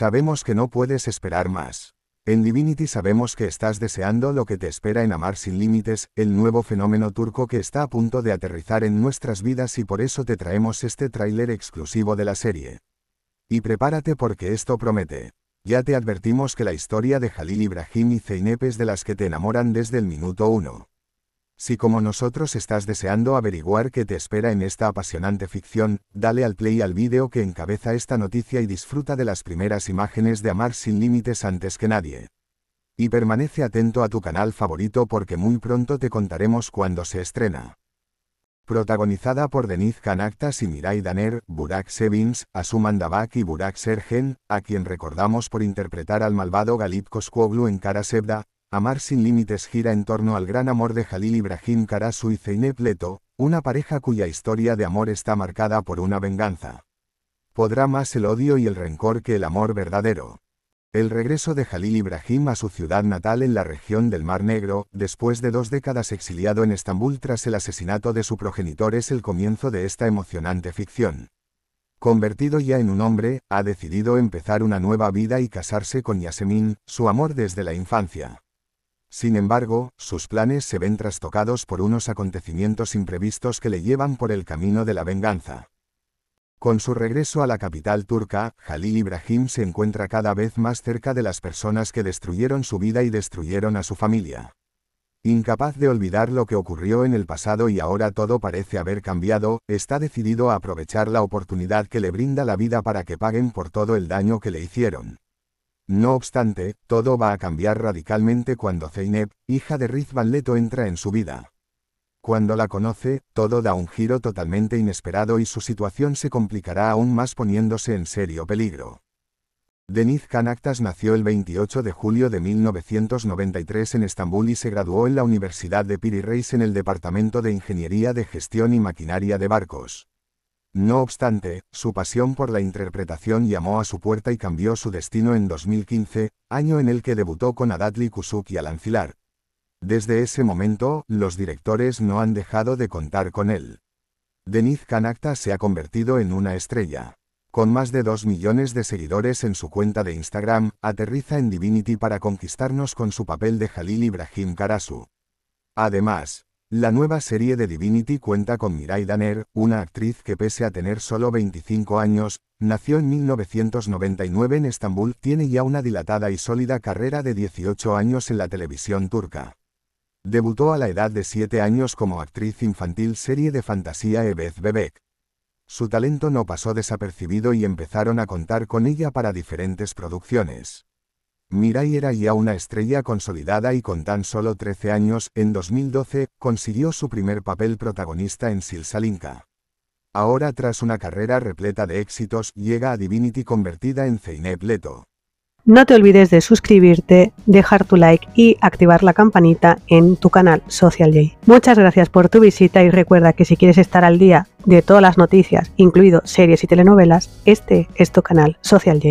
Sabemos que no puedes esperar más. En Divinity sabemos que estás deseando lo que te espera en Amar sin Límites, el nuevo fenómeno turco que está a punto de aterrizar en nuestras vidas y por eso te traemos este tráiler exclusivo de la serie. Y prepárate porque esto promete. Ya te advertimos que la historia de Halil Ibrahim y Zeynep es de las que te enamoran desde el minuto 1. Si como nosotros estás deseando averiguar qué te espera en esta apasionante ficción, dale al play al vídeo que encabeza esta noticia y disfruta de las primeras imágenes de Amar sin límites antes que nadie. Y permanece atento a tu canal favorito porque muy pronto te contaremos cuándo se estrena. Protagonizada por Deniz Kanaktas y Mirai Daner, Burak Sevins, Asuman Dabak y Burak Sergen, a quien recordamos por interpretar al malvado Galip Koskoglu en Cara Sebda, Amar sin límites gira en torno al gran amor de Jalil Ibrahim Karasu y Zeynep Leto, una pareja cuya historia de amor está marcada por una venganza. Podrá más el odio y el rencor que el amor verdadero. El regreso de Jalil Ibrahim a su ciudad natal en la región del Mar Negro, después de dos décadas exiliado en Estambul tras el asesinato de su progenitor, es el comienzo de esta emocionante ficción. Convertido ya en un hombre, ha decidido empezar una nueva vida y casarse con Yasemin, su amor desde la infancia. Sin embargo, sus planes se ven trastocados por unos acontecimientos imprevistos que le llevan por el camino de la venganza. Con su regreso a la capital turca, Halil Ibrahim se encuentra cada vez más cerca de las personas que destruyeron su vida y destruyeron a su familia. Incapaz de olvidar lo que ocurrió en el pasado y ahora todo parece haber cambiado, está decidido a aprovechar la oportunidad que le brinda la vida para que paguen por todo el daño que le hicieron. No obstante, todo va a cambiar radicalmente cuando Zeynep, hija de Riz Leto entra en su vida. Cuando la conoce, todo da un giro totalmente inesperado y su situación se complicará aún más poniéndose en serio peligro. Deniz Kanaktas nació el 28 de julio de 1993 en Estambul y se graduó en la Universidad de Piri Reis en el Departamento de Ingeniería de Gestión y Maquinaria de Barcos. No obstante, su pasión por la interpretación llamó a su puerta y cambió su destino en 2015, año en el que debutó con Adatli Kusuki al ancilar. Desde ese momento, los directores no han dejado de contar con él. Deniz Kanakta se ha convertido en una estrella. Con más de 2 millones de seguidores en su cuenta de Instagram, aterriza en Divinity para conquistarnos con su papel de Jalil Ibrahim Karasu. Además, la nueva serie de Divinity cuenta con Mirai Daner, una actriz que pese a tener solo 25 años, nació en 1999 en Estambul, tiene ya una dilatada y sólida carrera de 18 años en la televisión turca. Debutó a la edad de 7 años como actriz infantil serie de fantasía Ebez Bebek. Su talento no pasó desapercibido y empezaron a contar con ella para diferentes producciones. Mirai era ya una estrella consolidada y con tan solo 13 años, en 2012, consiguió su primer papel protagonista en Silsalinka. Ahora tras una carrera repleta de éxitos, llega a Divinity convertida en Zeynep Leto. No te olvides de suscribirte, dejar tu like y activar la campanita en tu canal Social J. Muchas gracias por tu visita y recuerda que si quieres estar al día de todas las noticias, incluido series y telenovelas, este es tu canal Social J.